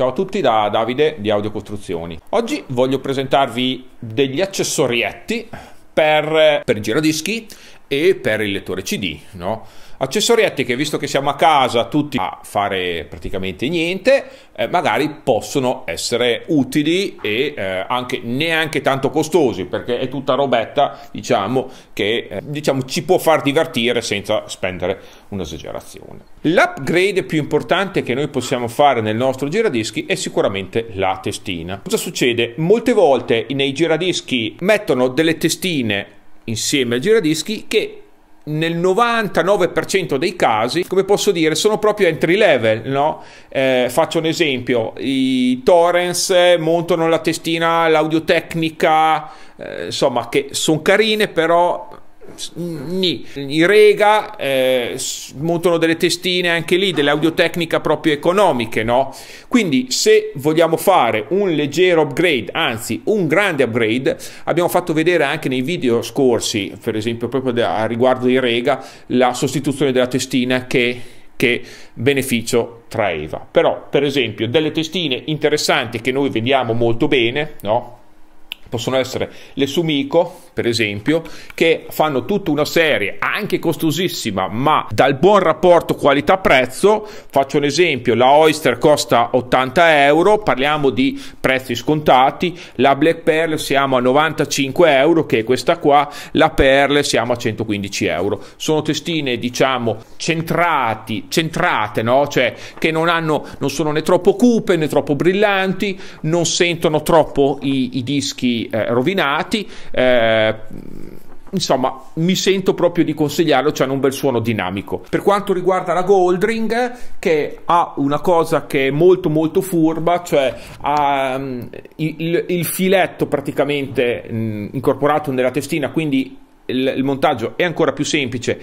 Ciao a tutti da Davide di Audio Costruzioni. Oggi voglio presentarvi degli accessorietti per, per giradischi e per il lettore CD, no? accessorietti che visto che siamo a casa tutti a fare praticamente niente, eh, magari possono essere utili e eh, anche neanche tanto costosi perché è tutta robetta diciamo che eh, diciamo, ci può far divertire senza spendere un'esagerazione. L'upgrade più importante che noi possiamo fare nel nostro giradischi è sicuramente la testina. Cosa succede? Molte volte nei giradischi mettono delle testine insieme al giradischi che nel 99% dei casi, come posso dire, sono proprio entry level, no? Eh, faccio un esempio, i torrents montano la testina, l'audio tecnica, eh, insomma, che sono carine, però Nì. in rega eh, montano delle testine anche lì, delle audiotecnica proprio economiche, no? Quindi se vogliamo fare un leggero upgrade, anzi un grande upgrade, abbiamo fatto vedere anche nei video scorsi, per esempio proprio a riguardo di rega, la sostituzione della testina che che beneficio traeva. Però, per esempio, delle testine interessanti che noi vediamo molto bene, no? possono essere le Sumico, per esempio, che fanno tutta una serie anche costosissima, ma dal buon rapporto qualità-prezzo, faccio un esempio, la Oyster costa 80 euro, parliamo di prezzi scontati, la Black Pearl siamo a 95 euro, che è questa qua, la Pearl siamo a 115 euro. Sono testine, diciamo, centrati, centrate, no? cioè che non, hanno, non, sono né troppo cupe né troppo brillanti, non sentono troppo i, i dischi eh, rovinati. Eh, insomma, mi sento proprio di consigliarlo, cioè hanno un bel suono dinamico. Per quanto riguarda la Goldring, che ha una cosa che è molto molto furba, cioè ha um, il, il, filetto praticamente mh, mm, incorporato nella testina, quindi il, il montaggio è ancora più semplice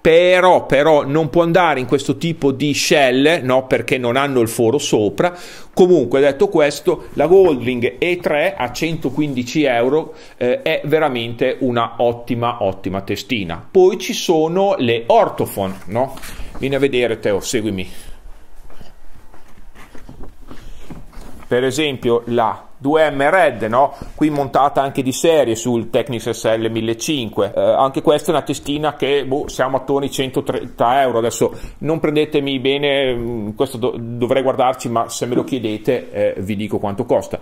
però, però, non può andare in questo tipo di shell no? perché non hanno il foro sopra comunque detto questo la Goldwing E3 a 115 euro eh, è veramente una ottima ottima testina poi ci sono le Ortofon no? vieni a vedere Teo seguimi per esempio la 2M Red, no? qui montata anche di serie sul Technics SL 1005 Eh, anche questa è una testina che boh, siamo attorno ai 130 euro. Adesso non prendetemi bene, mm, questo do- dovrei guardarci, ma se me lo chiedete eh, vi dico quanto costa.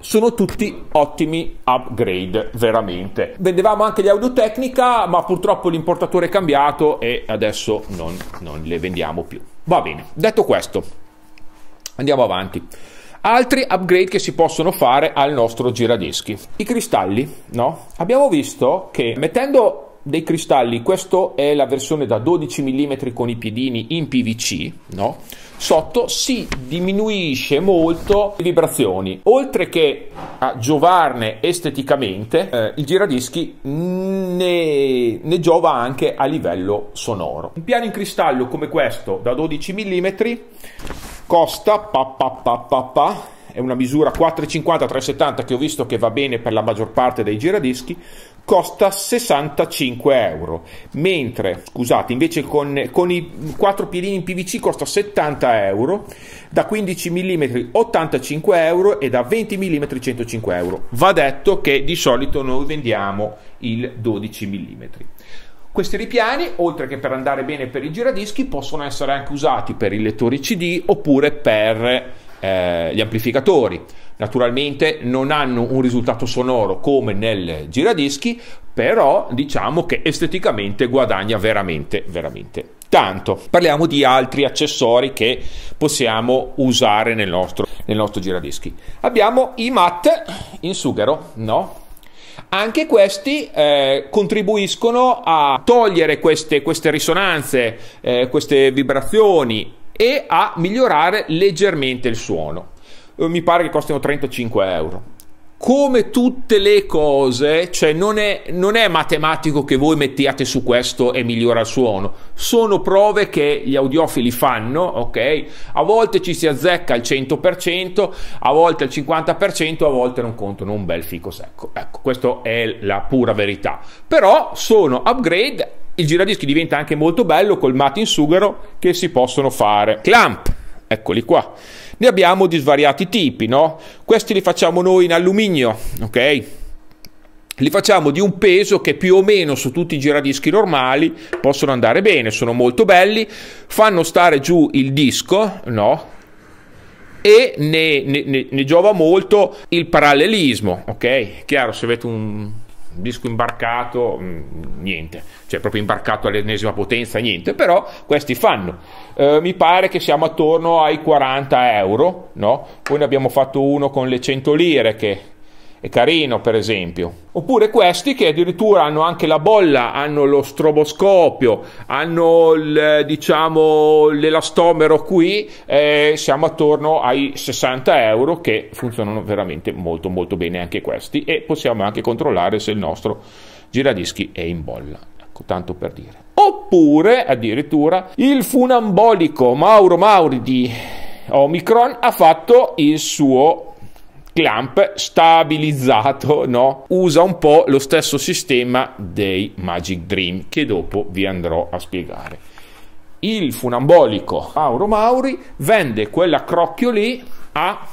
Sono tutti ottimi upgrade, veramente. Vendevamo anche gli Audio Tecnica, ma purtroppo l'importatore è cambiato e adesso non, non le vendiamo più. Va bene, detto questo, andiamo avanti. Altri upgrade che si possono fare al nostro giradischi. I cristalli, no? Abbiamo visto che mettendo dei cristalli, questa è la versione da 12 mm con i piedini in PVC, no? Sotto si diminuisce molto le vibrazioni. Oltre che a giovarne esteticamente, eh, il giradischi ne, ne giova anche a livello sonoro. Un piano in cristallo come questo da 12 mm costa pa, pa, pa, pa, pa è una misura 4,50-3,70 che ho visto che va bene per la maggior parte dei giradischi, costa 65 euro, mentre, scusate, invece con, con i quattro piedini in PVC costa 70 euro, da 15 mm 85 euro e da 20 mm 105 euro. Va detto che di solito noi vendiamo il 12 mm. Questi ripiani, oltre che per andare bene per i giradischi, possono essere anche usati per i lettori CD oppure per eh, gli amplificatori. Naturalmente non hanno un risultato sonoro come nel giradischi, però diciamo che esteticamente guadagna veramente, veramente tanto. Parliamo di altri accessori che possiamo usare nel nostro, nel nostro giradischi. Abbiamo i mat in sughero, no? Anche questi eh, contribuiscono a togliere queste, queste risonanze, eh, queste vibrazioni e a migliorare leggermente il suono. Eh, mi pare che costino 35 euro come tutte le cose, cioè non è, non è, matematico che voi mettiate su questo e migliora il suono, sono prove che gli audiofili fanno, ok? A volte ci si azzecca al 100%, a volte al 50%, a volte non contano un bel fico secco. Ecco, questa è la pura verità. Però sono upgrade, il giradischi diventa anche molto bello col mat in sughero che si possono fare. Clamp! Eccoli qua. Ne abbiamo di svariati tipi, no? Questi li facciamo noi in alluminio, ok? Li facciamo di un peso che più o meno su tutti i giradischi normali possono andare bene, sono molto belli, fanno stare giù il disco, no? e ne, ne, ne, giova molto il parallelismo, ok? Chiaro, se avete un, disco imbarcato, mm, niente, cioè proprio imbarcato all'ennesima potenza, niente, però questi fanno. Eh, mi pare che siamo attorno ai 40 euro, no? Poi ne abbiamo fatto uno con le 100 lire che è carino per esempio. Oppure questi che addirittura hanno anche la bolla, hanno lo stroboscopio, hanno il, eh, diciamo l'elastomero qui, eh, siamo attorno ai 60 euro che funzionano veramente molto molto bene anche questi e possiamo anche controllare se il nostro giradischi è in bolla, ecco tanto per dire. Oppure addirittura il funambolico Mauro Mauri di Omicron ha fatto il suo clamp stabilizzato no? usa un po' lo stesso sistema dei Magic Dream che dopo vi andrò a spiegare il funambolico Mauro Mauri vende quella crocchio lì a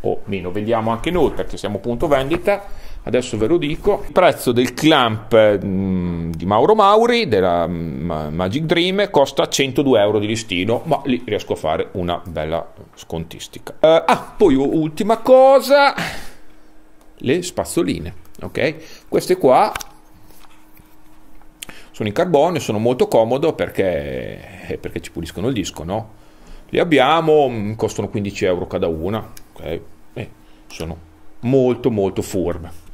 o oh, meno vediamo anche noi perché siamo punto vendita adesso ve lo dico. Il prezzo del clamp eh, mh, di Mauro Mauri, della mh, Magic Dream, costa 102 euro di listino, ma lì riesco a fare una bella scontistica. Uh, ah, poi ultima cosa, le spazzoline, ok? Queste qua sono in carbone, sono molto comodo perché, eh, perché ci puliscono il disco, no? Li abbiamo, costano 15 euro cada una, ok? Eh, sono molto molto forme.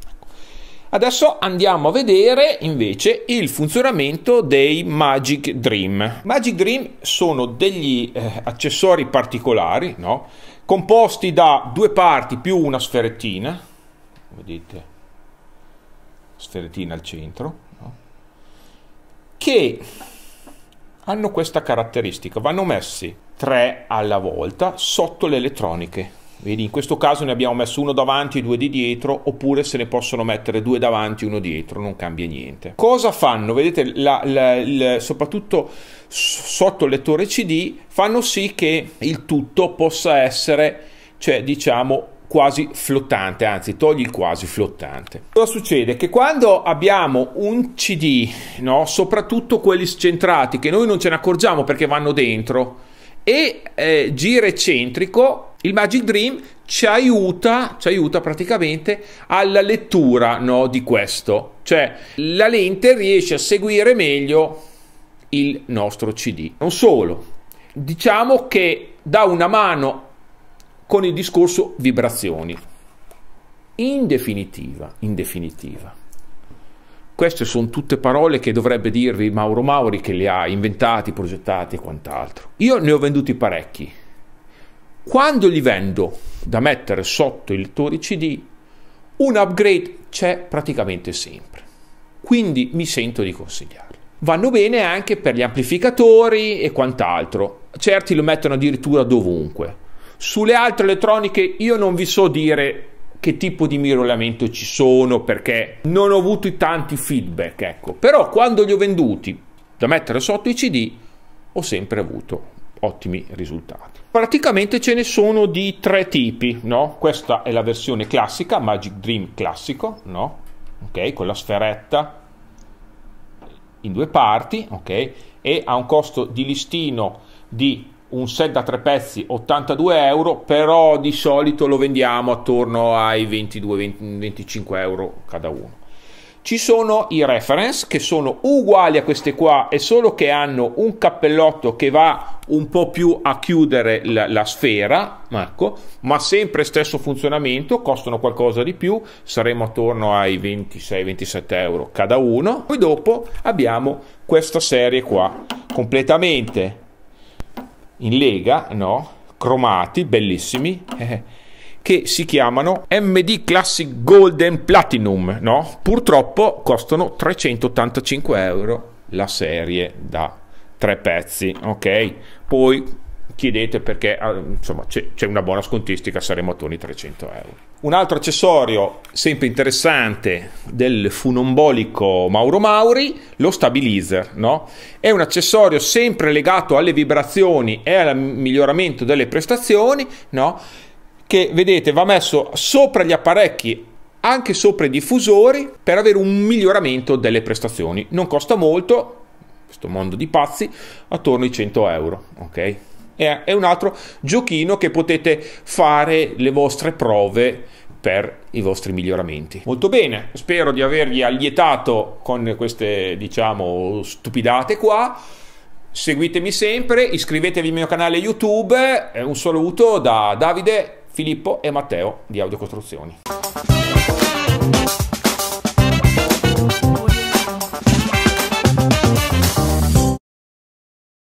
Adesso andiamo a vedere invece il funzionamento dei Magic Dream. Magic Dream sono degli eh, accessori particolari, no? composti da due parti più una sferettina, vedete, sferettina al centro, no? che hanno questa caratteristica, vanno messi tre alla volta sotto le elettroniche Vedi, in questo caso ne abbiamo messo uno davanti e due di dietro, oppure se ne possono mettere due davanti e uno dietro, non cambia niente. Cosa fanno? Vedete, la, la, la, soprattutto sotto il lettore CD, fanno sì che il tutto possa essere, cioè, diciamo, quasi flottante, anzi togli il quasi flottante. Cosa succede? Che quando abbiamo un CD, no? soprattutto quelli centrati, che noi non ce ne accorgiamo perché vanno dentro, e eh, eccentrico il Magic Dream ci aiuta, ci aiuta praticamente alla lettura no, di questo, cioè la lente riesce a seguire meglio il nostro CD. Non solo, diciamo che dà una mano con il discorso vibrazioni. In definitiva, in definitiva, queste sono tutte parole che dovrebbe dirvi Mauro Mauri che le ha inventate, progettate e quant'altro. Io ne ho venduti parecchi quando li vendo da mettere sotto i lettori CD, un upgrade c'è praticamente sempre. Quindi mi sento di consigliarli. Vanno bene anche per gli amplificatori e quant'altro. Certi lo mettono addirittura dovunque. Sulle altre elettroniche io non vi so dire che tipo di miglioramento ci sono perché non ho avuto tanti feedback, ecco. Però quando li ho venduti da mettere sotto i CD ho sempre avuto ottimi risultati. Praticamente ce ne sono di tre tipi, no? Questa è la versione classica, Magic Dream classico, no? Ok, con la sferetta in due parti, ok? E ha un costo di listino di un set da tre pezzi 82 euro, però di solito lo vendiamo attorno ai 22-25 euro cada uno. Ci sono i reference che sono uguali a queste qua, è solo che hanno un cappellotto che va un po' più a chiudere la, la sfera, ecco, ma sempre stesso funzionamento, costano qualcosa di più, saremo attorno ai 26-27 euro cada uno. Poi dopo abbiamo questa serie qua, completamente in lega, no? cromati, bellissimi. Eh, che si chiamano MD Classic Golden Platinum, no? Purtroppo costano 385 euro la serie da tre pezzi, ok? Poi chiedete perché ah, insomma c'è, una buona scontistica saremo attorno ai 300 euro un altro accessorio sempre interessante del funombolico Mauro Mauri lo stabilizer no? è un accessorio sempre legato alle vibrazioni e al miglioramento delle prestazioni no? che vedete va messo sopra gli apparecchi anche sopra i diffusori per avere un miglioramento delle prestazioni non costa molto questo mondo di pazzi, attorno ai 100 euro, ok? Eh, è un altro giochino che potete fare le vostre prove per i vostri miglioramenti. Molto bene, spero di avervi allietato con queste, diciamo, stupidate qua. Seguitemi sempre, iscrivetevi al mio canale YouTube. Eh, un saluto da Davide, Filippo e Matteo di Audiocostruzioni.